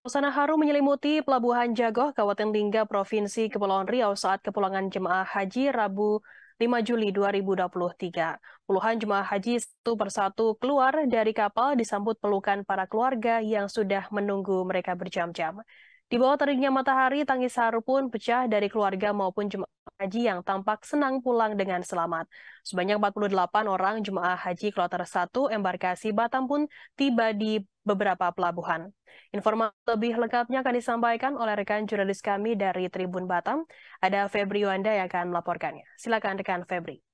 Suasana haru menyelimuti Pelabuhan Jagoh, Kabupaten Lingga, Provinsi Kepulauan Riau saat kepulangan jemaah haji Rabu 5 Juli 2023. Puluhan jemaah haji satu persatu keluar dari kapal disambut pelukan para keluarga yang sudah menunggu mereka berjam-jam. Di bawah teriknya matahari, tangis haru pun pecah dari keluarga maupun jemaah haji yang tampak senang pulang dengan selamat. Sebanyak 48 orang jemaah haji kloter 1 embarkasi Batam pun tiba di beberapa pelabuhan. Informasi lebih lengkapnya akan disampaikan oleh rekan jurnalis kami dari Tribun Batam. Ada Febri Wanda yang akan melaporkannya. Silakan rekan Febri.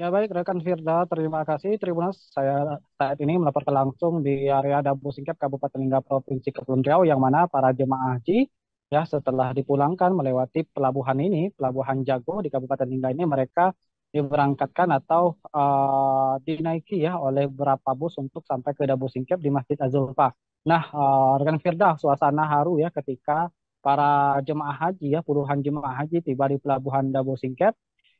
Ya baik, rekan Firda, terima kasih. Tribunas, saya saat ini melaporkan langsung di area Dabu Singkep, Kabupaten Lingga, Provinsi Kepulauan Riau, yang mana para jemaah haji Ya, setelah dipulangkan melewati pelabuhan ini, pelabuhan Jago di Kabupaten Lingga ini mereka diberangkatkan atau uh, dinaiki ya oleh beberapa bus untuk sampai ke Dabu Singkep di Masjid Azulfa. Nah, uh, rekan Firda, suasana haru ya ketika para jemaah haji ya puluhan jemaah haji tiba di pelabuhan Dabu Singkep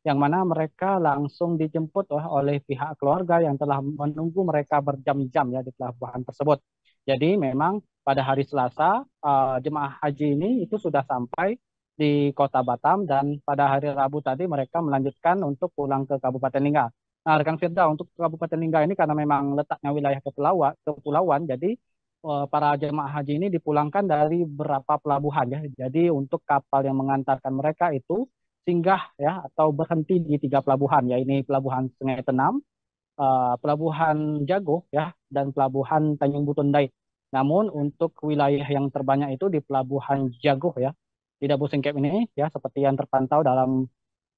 yang mana mereka langsung dijemput oleh pihak keluarga yang telah menunggu mereka berjam-jam ya di pelabuhan tersebut. Jadi memang pada hari Selasa uh, jemaah haji ini itu sudah sampai di Kota Batam dan pada hari Rabu tadi mereka melanjutkan untuk pulang ke Kabupaten Lingga. Nah, rekan Firda untuk Kabupaten Lingga ini karena memang letaknya wilayah kepulauan, kepulauan jadi uh, para jemaah haji ini dipulangkan dari berapa pelabuhan ya. Jadi untuk kapal yang mengantarkan mereka itu singgah ya atau berhenti di tiga pelabuhan ya ini pelabuhan Sungai Tenam, Eh, pelabuhan Jago ya dan pelabuhan Tanjung Butundai. Namun untuk wilayah yang terbanyak itu di pelabuhan Jago ya di Dabu Singkep ini ya seperti yang terpantau dalam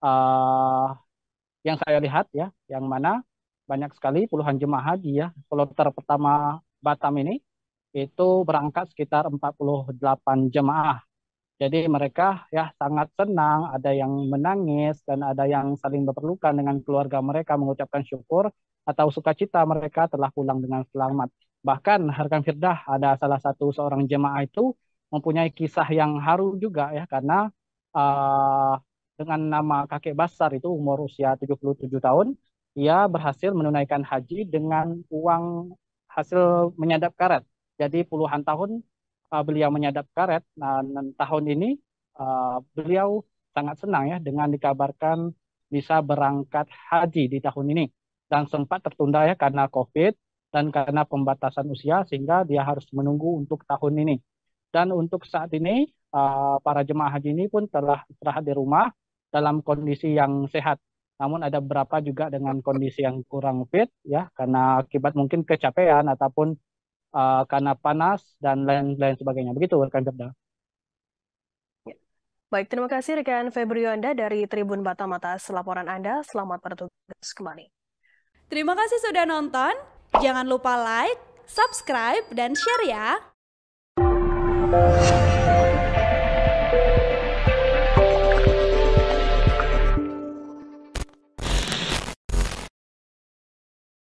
uh, yang saya lihat ya yang mana banyak sekali puluhan jemaah haji ya kloter pertama Batam ini itu berangkat sekitar 48 jemaah jadi mereka ya sangat senang, ada yang menangis dan ada yang saling berpelukan dengan keluarga mereka mengucapkan syukur atau sukacita mereka telah pulang dengan selamat. Bahkan rekan Firdah ada salah satu seorang jemaah itu mempunyai kisah yang haru juga ya karena uh, dengan nama kakek Basar itu umur usia 77 tahun ia berhasil menunaikan haji dengan uang hasil menyadap karet. Jadi puluhan tahun uh, beliau menyadap karet nah, tahun ini uh, beliau sangat senang ya dengan dikabarkan bisa berangkat haji di tahun ini dan sempat tertunda ya karena COVID dan karena pembatasan usia sehingga dia harus menunggu untuk tahun ini. Dan untuk saat ini uh, para jemaah haji ini pun telah istirahat di rumah dalam kondisi yang sehat. Namun ada beberapa juga dengan kondisi yang kurang fit ya karena akibat mungkin kecapean ataupun uh, karena panas dan lain-lain sebagainya. Begitu rekan Firda. Ya. Baik, terima kasih rekan Febrio Anda dari Tribun Batam atas laporan Anda. Selamat bertugas kembali. Terima kasih sudah nonton. Jangan lupa like, subscribe, dan share ya.